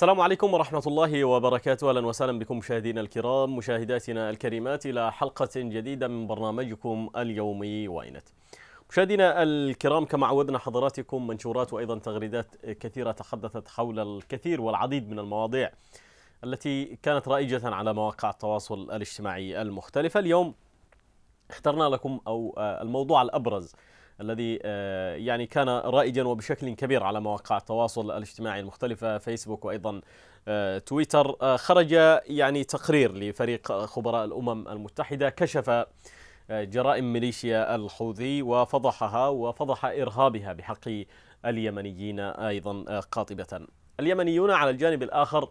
السلام عليكم ورحمة الله وبركاته أهلا وسهلا بكم مشاهدينا الكرام مشاهداتنا الكريمات إلى حلقة جديدة من برنامجكم اليومي وينت مشاهدينا الكرام كما عودنا حضراتكم منشورات وأيضا تغريدات كثيرة تحدثت حول الكثير والعديد من المواضيع التي كانت رائجة على مواقع التواصل الاجتماعي المختلفة اليوم اخترنا لكم أو آه، الموضوع الأبرز الذي آه، يعني كان رائجا وبشكل كبير على مواقع التواصل الاجتماعي المختلفة فيسبوك وأيضا آه، تويتر آه، خرج يعني تقرير لفريق خبراء الأمم المتحدة كشف جرائم ميليشيا الحوثي وفضحها وفضح إرهابها بحق اليمنيين أيضا قاطبة اليمنيون على الجانب الآخر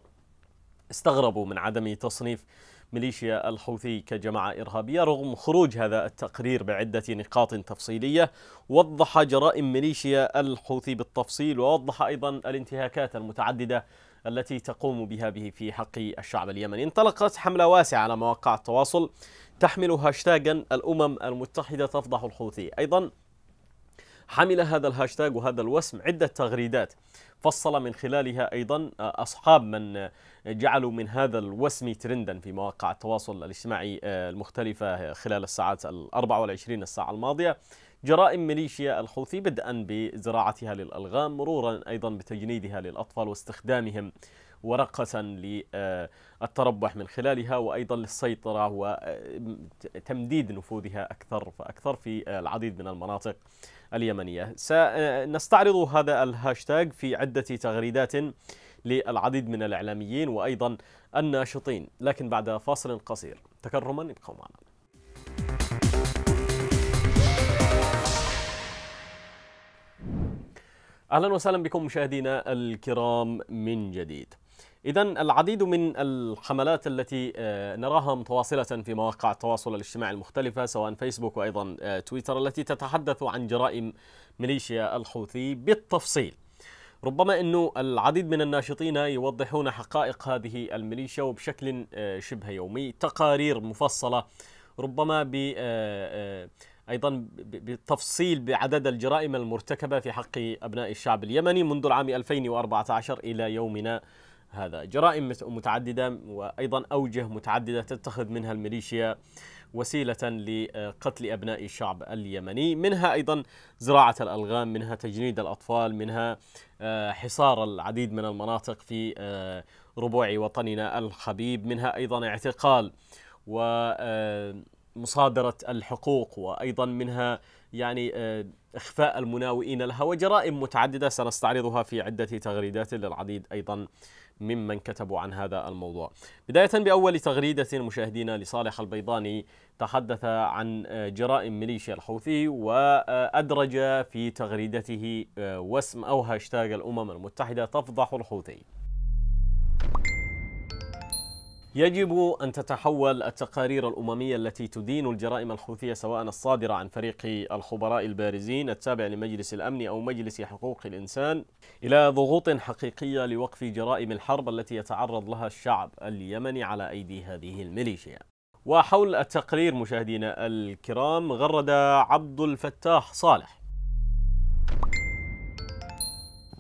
استغربوا من عدم تصنيف ميليشيا الحوثي كجماعة إرهابية رغم خروج هذا التقرير بعدة نقاط تفصيلية وضح جرائم ميليشيا الحوثي بالتفصيل ووضح أيضا الانتهاكات المتعددة التي تقوم بها به في حق الشعب اليمني انطلقت حملة واسعة على مواقع التواصل تحمل هاشتاغا الأمم المتحدة تفضح الحوثي أيضا حمل هذا الهاشتاج وهذا الوسم عدة تغريدات فصل من خلالها أيضا آه، أصحاب من آه، جعلوا من هذا الوسم ترندا في مواقع التواصل الاجتماعي آه، المختلفة خلال الساعات ال 24 الساعة الماضية جرائم ميليشيا الحوثي بدءا بزراعتها للألغام مرورا أيضا بتجنيدها للأطفال واستخدامهم ورقة للتربح من خلالها وأيضا للسيطرة وتمديد نفوذها أكثر فأكثر في العديد من المناطق اليمنية سنستعرض هذا الهاشتاج في عدة تغريدات للعديد من الإعلاميين وأيضا الناشطين لكن بعد فاصل قصير تكرما ابقوا معنا اهلا وسهلا بكم مشاهدينا الكرام من جديد. إذا العديد من الحملات التي آه، نراها متواصلة في مواقع التواصل الاجتماعي المختلفة سواء فيسبوك وأيضا آه، تويتر التي تتحدث عن جرائم ميليشيا الحوثي بالتفصيل ربما أنه العديد من الناشطين يوضحون حقائق هذه الميليشيا وبشكل آه، شبه يومي تقارير مفصلة ربما ب ايضا بالتفصيل بعدد الجرائم المرتكبه في حق ابناء الشعب اليمني منذ العام 2014 الى يومنا هذا جرائم متعددة وأيضا أوجه متعددة تتخذ منها الميليشيا وسيلة لقتل أبناء الشعب اليمني منها أيضا زراعة الألغام منها تجنيد الأطفال منها آه، حصار العديد من المناطق في آه، ربوع وطننا الحبيب منها أيضا اعتقال ومصادرة آه، الحقوق وأيضا منها يعني إخفاء المناوئين لها وجرائم متعددة سنستعرضها في عدة تغريدات للعديد أيضا ممن كتبوا عن هذا الموضوع بداية بأول تغريدة مشاهدينا لصالح البيضاني تحدث عن جرائم ميليشيا الحوثي وأدرج في تغريدته واسم أو هاشتاغ الأمم المتحدة تفضح الحوثي يجب أن تتحول التقارير الأممية التي تدين الجرائم الحوثية سواء الصادرة عن فريق الخبراء البارزين التابع لمجلس الأمن أو مجلس حقوق الإنسان إلى ضغوط حقيقية لوقف جرائم الحرب التي يتعرض لها الشعب اليمني على أيدي هذه الميليشيا وحول التقرير مشاهدينا الكرام غرد عبد الفتاح صالح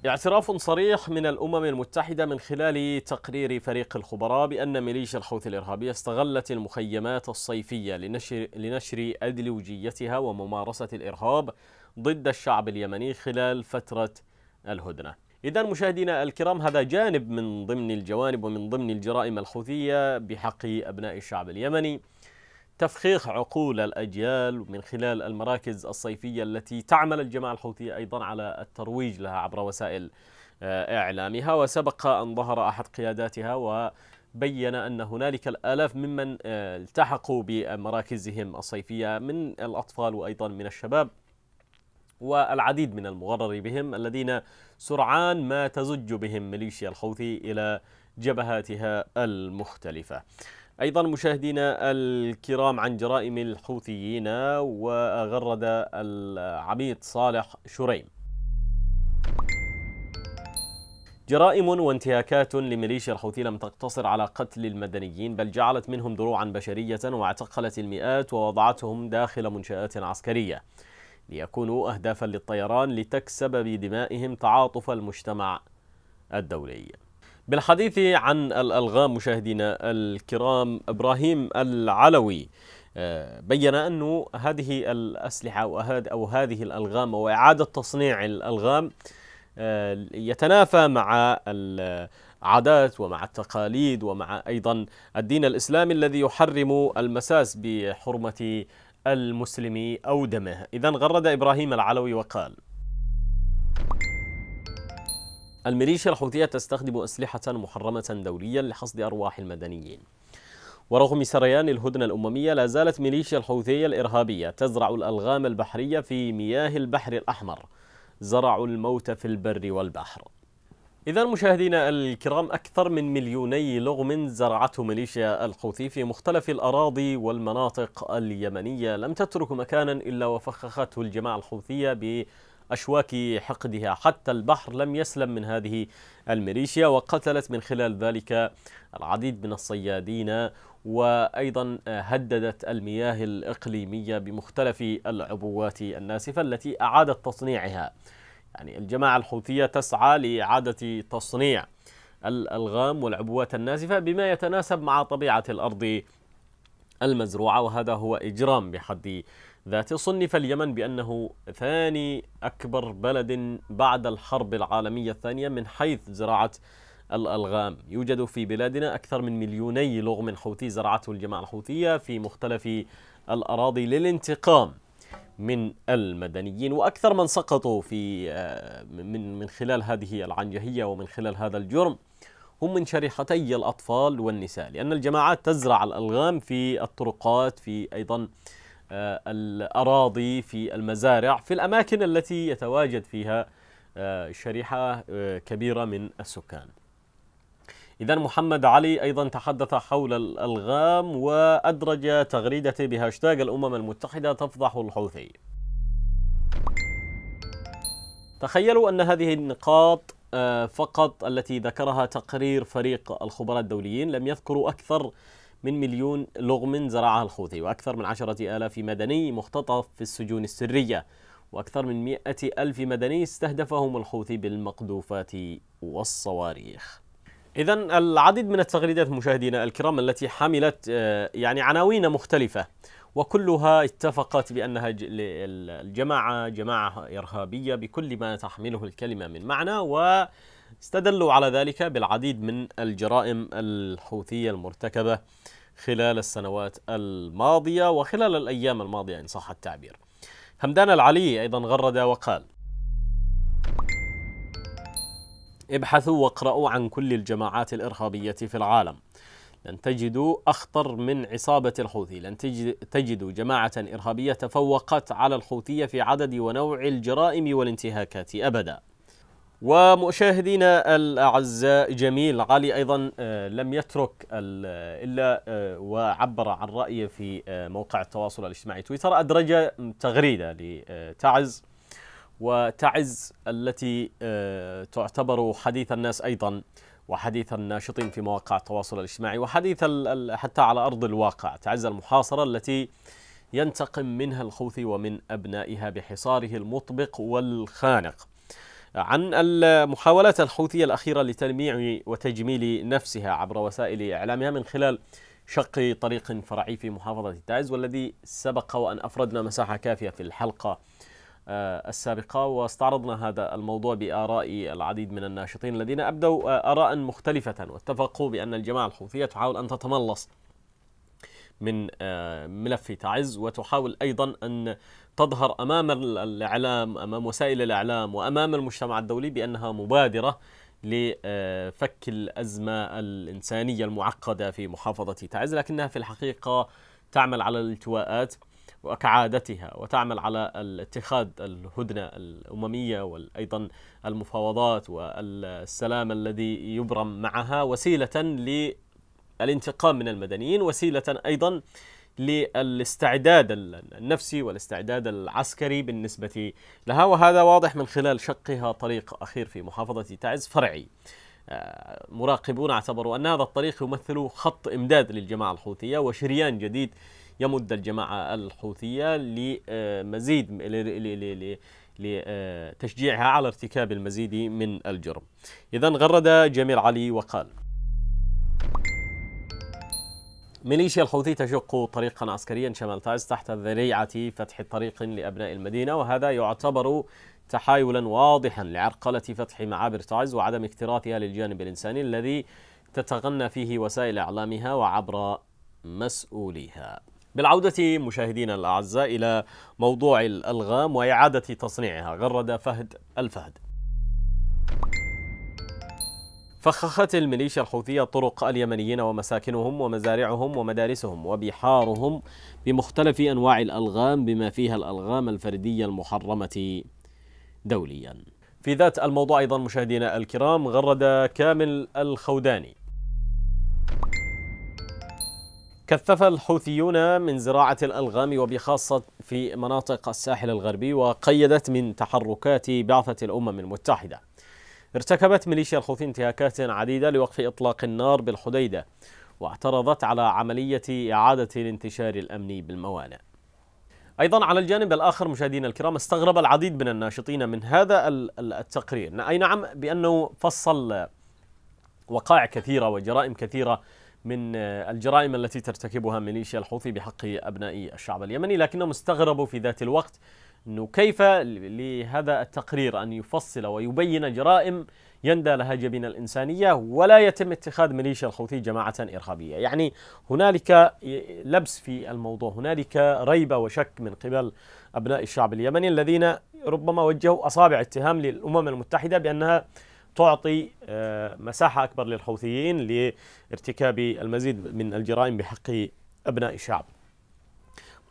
اعتراف صريح من الأمم المتحدة من خلال تقرير فريق الخبراء بأن ميليشيا الحوثي الإرهابية استغلت المخيمات الصيفية لنشر, لنشر أدلوجيتها وممارسة الإرهاب ضد الشعب اليمني خلال فترة الهدنة إذا مشاهدينا الكرام هذا جانب من ضمن الجوانب ومن ضمن الجرائم الحوثية بحق أبناء الشعب اليمني تفخيخ عقول الأجيال من خلال المراكز الصيفية التي تعمل الجماعة الحوثية أيضا على الترويج لها عبر وسائل آه، إعلامها وسبق أن ظهر أحد قياداتها و بين أن هنالك الآلاف ممن آه، التحقوا بمراكزهم الصيفية من الأطفال وأيضا من الشباب والعديد من المغرر بهم الذين سرعان ما تزج بهم ميليشيا الحوثي إلى جبهاتها المختلفة أيضا مشاهدينا الكرام عن جرائم الحوثيين وغرد العميد صالح شريم جرائم وانتهاكات لميليشيا الحوثي لم تقتصر على قتل المدنيين بل جعلت منهم دروعا بشرية واعتقلت المئات ووضعتهم داخل منشآت عسكرية ليكونوا أهدافا للطيران لتكسب بدمائهم تعاطف المجتمع الدولي بالحديث عن الألغام مشاهدينا الكرام إبراهيم العلوي آه، بين أنه هذه الأسلحة أو هذه الألغام وإعادة تصنيع الألغام آه، يتنافى مع العادات ومع التقاليد ومع أيضا الدين الإسلامي الذي يحرم المساس بحرمة المسلم أو دمه إذا غرد إبراهيم العلوي وقال الميليشيا الحوثية تستخدم أسلحة محرمة دوليا لحصد أرواح المدنيين ورغم سريان الهدنة الأممية لا زالت ميليشيا الحوثية الإرهابية تزرع الألغام البحرية في مياه البحر الأحمر زرعوا الموت في البر والبحر إذا مشاهدينا الكرام أكثر من مليوني لغم زرعته ميليشيا الحوثي في مختلف الأراضي والمناطق اليمنية لم تترك مكانا إلا وفخخته الجماعة الحوثية ب أشواك حقدها حتى البحر لم يسلم من هذه الميليشيا وقتلت من خلال ذلك العديد من الصيادين وأيضا هددت المياه الإقليمية بمختلف العبوات الناسفة التي أعادت تصنيعها يعني الجماعة الحوثية تسعى لإعادة تصنيع الألغام والعبوات الناسفة بما يتناسب مع طبيعة الأرض المزروعة وهذا هو إجرام بحد ذات صنف اليمن بأنه ثاني أكبر بلد بعد الحرب العالمية الثانية من حيث زراعة الألغام يوجد في بلادنا أكثر من مليوني لغم حوثي زرعته الجماعة الحوثية في مختلف الأراضي للانتقام من المدنيين وأكثر من سقطوا في آه، من من خلال هذه العنجهية ومن خلال هذا الجرم هم من شريحتي الأطفال والنساء لأن الجماعات تزرع الألغام في الطرقات في أيضا آه آه، الأراضي في المزارع في الأماكن التي يتواجد فيها آه، شريحة آه، كبيرة من السكان إذا محمد علي أيضا تحدث حول الألغام وأدرج تغريدته بهاشتاغ الأمم المتحدة تفضح الحوثي تخيلوا أن هذه النقاط فقط التي ذكرها تقرير فريق الخبراء الدوليين لم يذكروا أكثر من مليون لغم زرعها الحوثي وأكثر من عشرة آلاف مدني مختطف في السجون السرية وأكثر من مئة ألف مدني استهدفهم الحوثي بالمقذوفات والصواريخ إذا العديد من التغريدات مشاهدينا الكرام التي حملت آه، يعني عناوين مختلفة وكلها اتفقت بأنها الجماعة جماعة إرهابية بكل ما تحمله الكلمة من معنى و استدلوا على ذلك بالعديد من الجرائم الحوثية المرتكبة خلال السنوات الماضية وخلال الأيام الماضية إن صح التعبير همدان العلي أيضا غرد وقال ابحثوا واقرأوا عن كل الجماعات الإرهابية في العالم لن تجدوا أخطر من عصابة الحوثي لن تجدوا جماعة إرهابية تفوقت على الحوثية في عدد ونوع الجرائم والانتهاكات أبدا ومشاهدينا الأعزاء جميل علي أيضا آه، لم يترك آه، إلا آه، وعبر عن رأيه في موقع التواصل الاجتماعي تويتر أدرج تغريدة لتعز وتعز التي تعتبر حديث الناس أيضا وحديث الناشطين في مواقع التواصل الاجتماعي وحديث حتى على أرض الواقع تعز المحاصرة التي ينتقم منها الخوثي ومن أبنائها بحصاره المطبق والخانق عن المحاولات الحوثية الأخيرة لتلميع وتجميل نفسها عبر وسائل إعلامها من خلال شق طريق فرعي في محافظة تعز والذي سبق وأن أفردنا مساحة كافية في الحلقة آه، السابقة واستعرضنا هذا الموضوع بآراء العديد من الناشطين الذين أبدوا آه، آراء مختلفة واتفقوا بأن الجماعة الحوثية تحاول أن تتملص من آه، ملف تعز وتحاول أيضا أن تظهر امام الاعلام امام وسائل الاعلام وامام المجتمع الدولي بانها مبادره لفك الازمه الانسانيه المعقده في محافظه تعز لكنها في الحقيقه تعمل على الالتواءات وكعادتها وتعمل على اتخاذ الهدنه الامميه وايضا المفاوضات والسلام الذي يبرم معها وسيله للانتقام من المدنيين وسيله ايضا للاستعداد النفسي والاستعداد العسكري بالنسبة لها وهذا واضح من خلال شقها طريق أخير في محافظة تعز فرعي آه، مراقبون اعتبروا أن هذا الطريق يمثل خط إمداد للجماعة الحوثية وشريان جديد يمد الجماعة الحوثية لمزيد لتشجيعها آه، على ارتكاب المزيد من الجرم إذا غرد جميل علي وقال ميليشيا الحوثي تشق طريقا عسكريا شمال تايز تحت ذريعة فتح طريق لأبناء المدينة وهذا يعتبر تحايلا واضحا لعرقلة فتح معابر تايز وعدم اكتراثها للجانب الإنساني الذي تتغنى فيه وسائل إعلامها وعبر مسؤوليها بالعودة مشاهدينا الأعزاء إلى موضوع الألغام وإعادة تصنيعها غرد فهد الفهد فخخت الميليشيا الحوثية طرق اليمنيين ومساكنهم ومزارعهم ومدارسهم وبحارهم بمختلف أنواع الألغام بما فيها الألغام الفردية المحرمة دوليا في ذات الموضوع أيضا مشاهدينا الكرام غرد كامل الخوداني كثف الحوثيون من زراعة الألغام وبخاصة في مناطق الساحل الغربي وقيدت من تحركات بعثة الأمم المتحدة ارتكبت ميليشيا الحوثي انتهاكات عديدة لوقف إطلاق النار بالحديدة واعترضت على عملية إعادة الانتشار الأمني بالموانئ أيضا على الجانب الآخر مشاهدينا الكرام استغرب العديد من الناشطين من هذا التقرير أي نعم بأنه فصل وقائع كثيرة وجرائم كثيرة من الجرائم التي ترتكبها ميليشيا الحوثي بحق أبناء الشعب اليمني لكنهم استغربوا في ذات الوقت أنه كيف لهذا التقرير أن يفصل ويبين جرائم يندى لها جبين الإنسانية ولا يتم اتخاذ ميليشيا الحوثي جماعة إرهابية يعني هنالك لبس في الموضوع هنالك ريبة وشك من قبل أبناء الشعب اليمني الذين ربما وجهوا أصابع اتهام للأمم المتحدة بأنها تعطي آه، مساحة أكبر للحوثيين لارتكاب المزيد من الجرائم بحق أبناء الشعب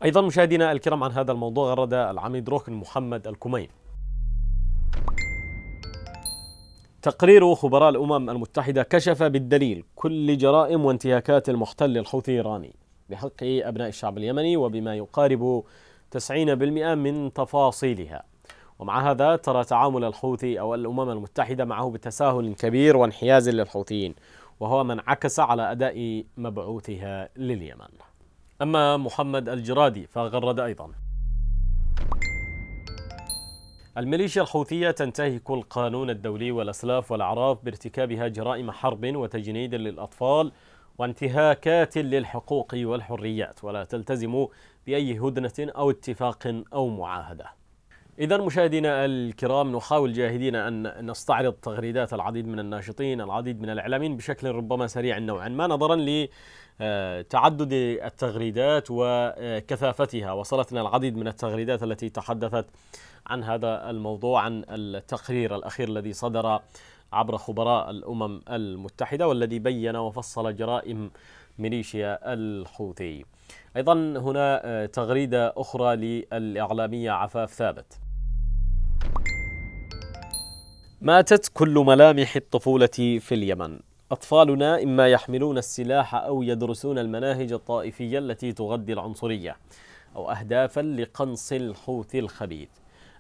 أيضا مشاهدينا الكرام عن هذا الموضوع غرد العميد ركن محمد الكمين تقرير خبراء الأمم المتحدة كشف بالدليل كل جرائم وانتهاكات المحتل الحوثي الإيراني بحق أبناء الشعب اليمني وبما يقارب 90% من تفاصيلها ومع هذا ترى تعامل الحوثي أو الأمم المتحدة معه بتساهل كبير وانحياز للحوثيين وهو ما انعكس على أداء مبعوثها لليمن أما محمد الجرادي فغرد أيضا الميليشيا الحوثية تنتهك القانون الدولي والأسلاف والأعراف بارتكابها جرائم حرب وتجنيد للأطفال وانتهاكات للحقوق والحريات ولا تلتزم بأي هدنة أو اتفاق أو معاهدة إذا مشاهدينا الكرام نحاول جاهدين أن نستعرض تغريدات العديد من الناشطين العديد من الإعلاميين بشكل ربما سريع نوعا ما نظرا آه، تعدد التغريدات وكثافتها وصلتنا العديد من التغريدات التي تحدثت عن هذا الموضوع عن التقرير الأخير الذي صدر عبر خبراء الأمم المتحدة والذي بين وفصل جرائم ميليشيا الحوثي أيضا هنا آه، تغريدة أخرى للإعلامية عفاف ثابت ماتت كل ملامح الطفولة في اليمن أطفالنا إما يحملون السلاح أو يدرسون المناهج الطائفية التي تغذي العنصرية أو أهدافا لقنص الحوثي الخبيث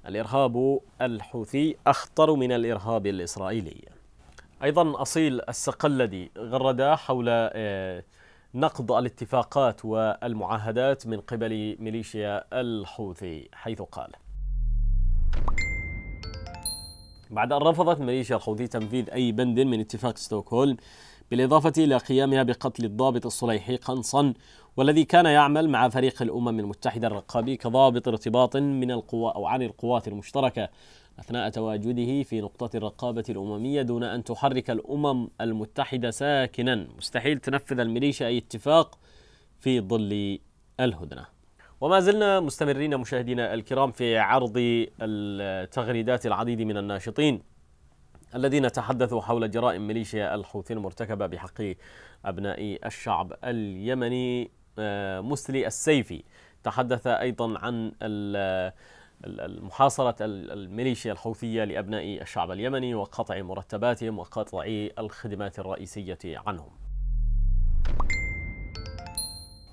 الإرهاب الحوثي أخطر من الإرهاب الإسرائيلي أيضا أصيل السقلدي غرد حول آه، نقض الاتفاقات والمعاهدات من قبل ميليشيا الحوثي حيث قال بعد أن رفضت ميليشيا الحوثي تنفيذ أي بند من اتفاق ستوكهولم بالإضافة إلى قيامها بقتل الضابط الصليحي قنصن والذي كان يعمل مع فريق الأمم المتحدة الرقابي كضابط ارتباط من القوى أو عن القوات المشتركة أثناء تواجده في نقطة الرقابة الأممية دون أن تحرك الأمم المتحدة ساكنا مستحيل تنفذ الميليشيا أي اتفاق في ظل الهدنه وما زلنا مستمرين مشاهدينا الكرام في عرض التغريدات العديد من الناشطين الذين تحدثوا حول جرائم ميليشيا الحوثي المرتكبة بحق أبناء الشعب اليمني آه، مسلي السيفي تحدث أيضا عن محاصرة الميليشيا الحوثية لأبناء الشعب اليمني وقطع مرتباتهم وقطع الخدمات الرئيسية عنهم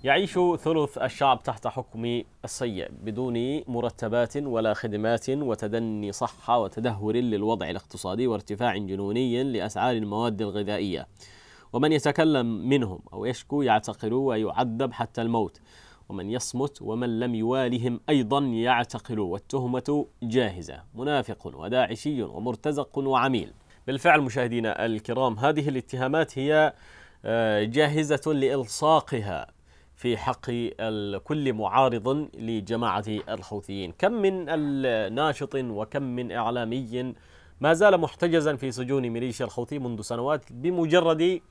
يعيش ثلث الشعب تحت حكم السيء بدون مرتبات ولا خدمات وتدني صحة وتدهور للوضع الاقتصادي وارتفاع جنوني لأسعار المواد الغذائية ومن يتكلم منهم أو يشكو يعتقل ويعذب حتى الموت ومن يصمت ومن لم يوالهم أيضا يعتقل والتهمة جاهزة منافق وداعشي ومرتزق وعميل بالفعل مشاهدينا الكرام هذه الاتهامات هي آه، جاهزة لإلصاقها في حق كل معارض لجماعة الحوثيين كم من ناشط وكم من إعلامي ما زال محتجزا في سجون ميليشيا الحوثي منذ سنوات بمجرد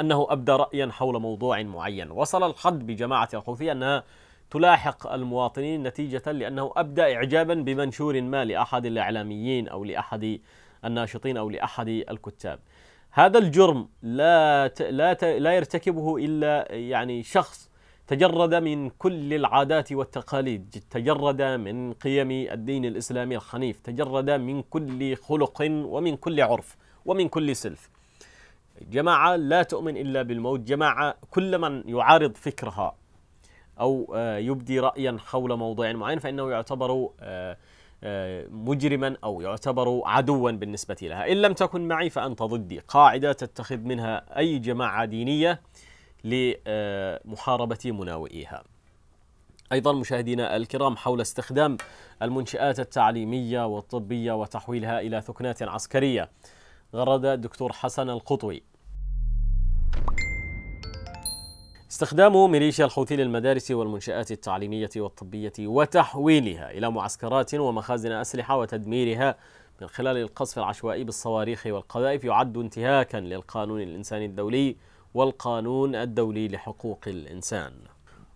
أنه أبدى رأيا حول موضوع معين وصل الحد بجماعة الحوثي أنها تلاحق المواطنين نتيجة لأنه أبدى إعجابا بمنشور ما لأحد الإعلاميين أو لأحد الناشطين أو لأحد الكتاب هذا الجرم لا ت... لا ت... لا يرتكبه الا يعني شخص تجرد من كل العادات والتقاليد، تجرد من قيم الدين الاسلامي الحنيف، تجرد من كل خلق ومن كل عرف ومن كل سلف. جماعه لا تؤمن الا بالموت، جماعه كل من يعارض فكرها او آه، يبدي رايا حول موضوع معين فانه يعتبر آه، آه، مجرما أو يعتبر عدوا بالنسبة لها إن لم تكن معي فأنت ضدي قاعدة تتخذ منها أي جماعة دينية لمحاربة مناوئيها أيضا مشاهدينا الكرام حول استخدام المنشآت التعليمية والطبية وتحويلها إلى ثكنات عسكرية غرد الدكتور حسن القطوي استخدام ميليشيا الحوثي للمدارس والمنشآت التعليمية والطبية وتحويلها إلى معسكرات ومخازن أسلحة وتدميرها من خلال القصف العشوائي بالصواريخ والقذائف يعد انتهاكا للقانون الإنساني الدولي والقانون الدولي لحقوق الإنسان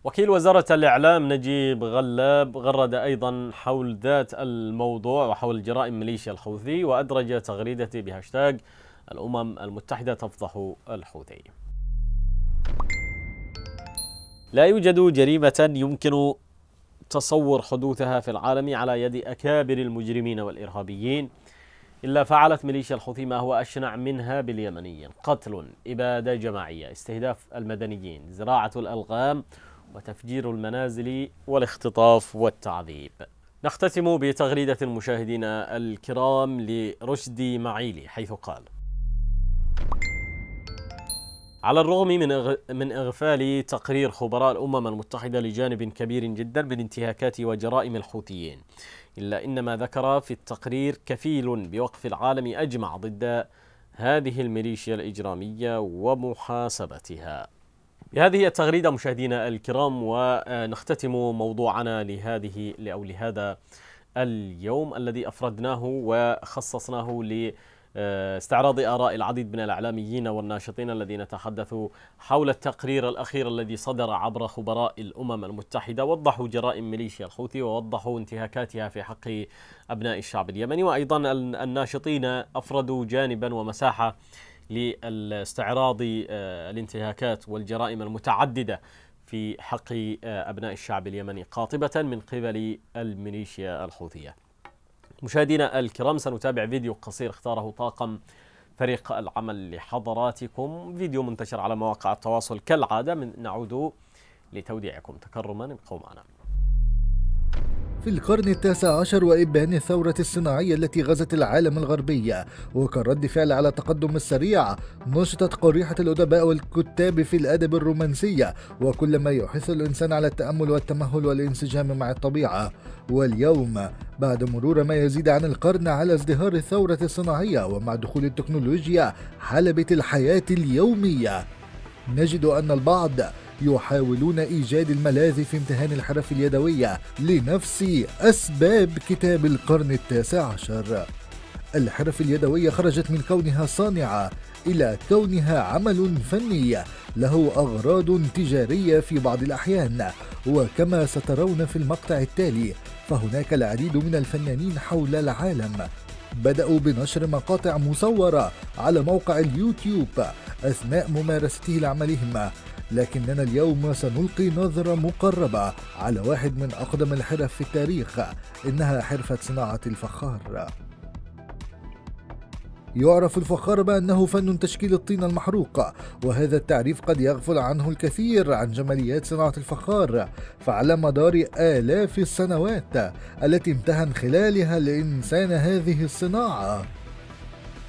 وكيل وزارة الإعلام نجيب غلاب غرد أيضا حول ذات الموضوع وحول جرائم ميليشيا الحوثي وأدرج تغريدته بهاشتاج الأمم المتحدة تفضح الحوثي لا يوجد جريمة يمكن تصور حدوثها في العالم على يد أكابر المجرمين والإرهابيين إلا فعلت ميليشيا الحوثي ما هو أشنع منها باليمنيين قتل إبادة جماعية استهداف المدنيين زراعة الألغام وتفجير المنازل والاختطاف والتعذيب نختتم بتغريدة المشاهدين الكرام لرشدي معيلي حيث قال على الرغم من من اغفال تقرير خبراء الامم المتحده لجانب كبير جدا من انتهاكات وجرائم الحوثيين، الا ان ما ذكر في التقرير كفيل بوقف العالم اجمع ضد هذه الميليشيا الاجراميه ومحاسبتها. بهذه التغريده مشاهدينا الكرام ونختتم موضوعنا لهذه او لهذا اليوم الذي افردناه وخصصناه ل آه، استعراض آراء العديد من الإعلاميين والناشطين الذين تحدثوا حول التقرير الأخير الذي صدر عبر خبراء الأمم المتحدة وضحوا جرائم ميليشيا الحوثي ووضحوا انتهاكاتها في حق أبناء الشعب اليمني وأيضا الناشطين أفردوا جانبا ومساحة لاستعراض آه، الانتهاكات والجرائم المتعددة في حق آه، أبناء الشعب اليمني قاطبة من قبل الميليشيا الحوثية مشاهدينا الكرام سنتابع فيديو قصير اختاره طاقم فريق العمل لحضراتكم فيديو منتشر على مواقع التواصل كالعادة من نعود لتوديعكم تكرما ابقوا معنا في القرن التاسع عشر وإبان الثورة الصناعية التي غزت العالم الغربي وكرد فعل على التقدم السريع نشطت قريحة الأدباء والكتاب في الأدب الرومانسية وكل ما يحث الإنسان على التأمل والتمهل والانسجام مع الطبيعة واليوم بعد مرور ما يزيد عن القرن على ازدهار الثورة الصناعية ومع دخول التكنولوجيا حلبة الحياة اليومية نجد أن البعض يحاولون إيجاد الملاذ في امتهان الحرف اليدوية لنفس أسباب كتاب القرن التاسع عشر الحرف اليدوية خرجت من كونها صانعة إلى كونها عمل فني له أغراض تجارية في بعض الأحيان وكما سترون في المقطع التالي فهناك العديد من الفنانين حول العالم بدأوا بنشر مقاطع مصورة على موقع اليوتيوب أثناء ممارسته لعملهم لكننا اليوم سنلقي نظرة مقربة على واحد من أقدم الحرف في التاريخ إنها حرفة صناعة الفخار يعرف الفخار بأنه فن تشكيل الطين المحروق وهذا التعريف قد يغفل عنه الكثير عن جماليات صناعة الفخار فعلى مدار آلاف السنوات التي امتهن خلالها الإنسان هذه الصناعة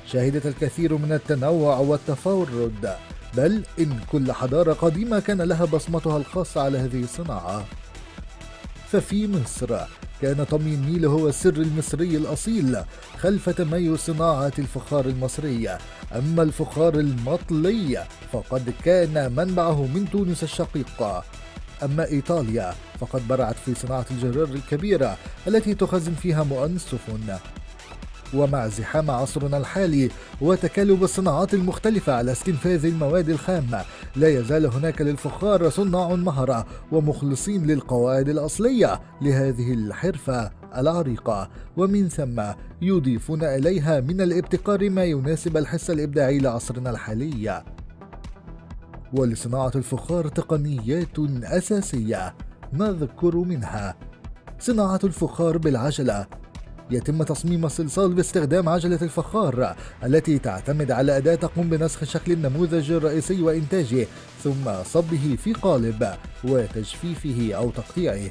شهدت الكثير من التنوع والتفرد بل إن كل حضارة قديمة كان لها بصمتها الخاصة على هذه الصناعة ففي مصر كان طمي النيل هو السر المصري الأصيل خلف تميز صناعة الفخار المصري أما الفخار المطلي فقد كان منبعه من تونس الشقيقة أما إيطاليا فقد برعت في صناعة الجرار الكبيرة التي تخزن فيها مؤن السفن ومع زحام عصرنا الحالي وتكالب الصناعات المختلفة على استنفاذ المواد الخامة لا يزال هناك للفخار صناع مهرة ومخلصين للقواعد الأصلية لهذه الحرفة العريقة ومن ثم يضيفون إليها من الابتكار ما يناسب الحس الإبداعي لعصرنا الحالي ولصناعة الفخار تقنيات أساسية نذكر منها صناعة الفخار بالعجلة يتم تصميم الصلصال باستخدام عجلة الفخار التي تعتمد على أداة تقوم بنسخ شكل النموذج الرئيسي وإنتاجه ثم صبه في قالب وتجفيفه أو تقطيعه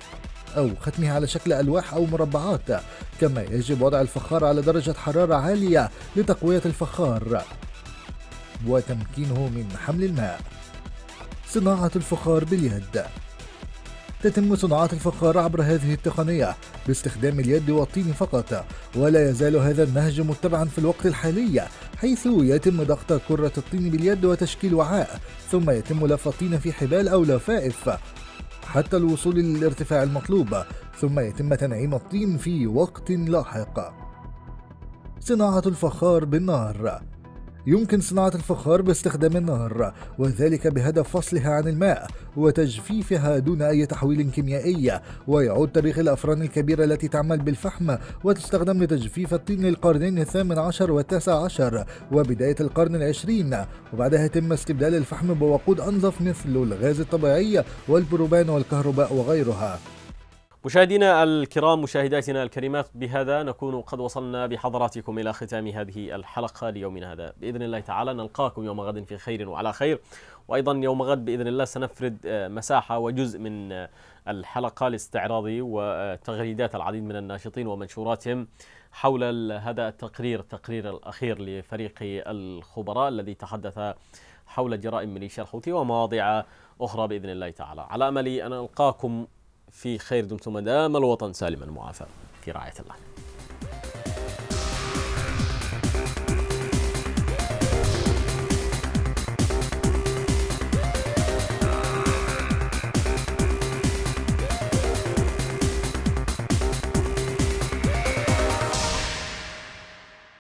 أو ختمه على شكل ألواح أو مربعات كما يجب وضع الفخار على درجة حرارة عالية لتقوية الفخار وتمكينه من حمل الماء صناعة الفخار باليد تتم صناعة الفخار عبر هذه التقنية باستخدام اليد والطين فقط ولا يزال هذا النهج متبعا في الوقت الحالي حيث يتم ضغط كرة الطين باليد وتشكيل وعاء ثم يتم لف الطين في حبال أو لفائف حتى الوصول للارتفاع المطلوب ثم يتم تنعيم الطين في وقت لاحق صناعة الفخار بالنار يمكن صناعة الفخار باستخدام النار وذلك بهدف فصلها عن الماء وتجفيفها دون أي تحويل كيميائي ويعود تاريخ الأفران الكبيرة التي تعمل بالفحم وتستخدم لتجفيف الطين للقرنين الثامن عشر والتاسع عشر وبداية القرن العشرين وبعدها يتم استبدال الفحم بوقود أنظف مثل الغاز الطبيعي والبروبان والكهرباء وغيرها مشاهدينا الكرام مشاهداتنا الكريمات بهذا نكون قد وصلنا بحضراتكم إلى ختام هذه الحلقة ليومنا هذا بإذن الله تعالى نلقاكم يوم غد في خير وعلى خير وأيضا يوم غد بإذن الله سنفرد آه، مساحة وجزء من آه، الحلقة لاستعراض وتغريدات العديد من الناشطين ومنشوراتهم حول هذا التقرير التقرير الأخير لفريق الخبراء الذي تحدث حول جرائم ميليشيا الحوثي ومواضيع أخرى بإذن الله تعالى على أمل أن ألقاكم في خير دمتم دام الوطن سالما معافى في رعاية الله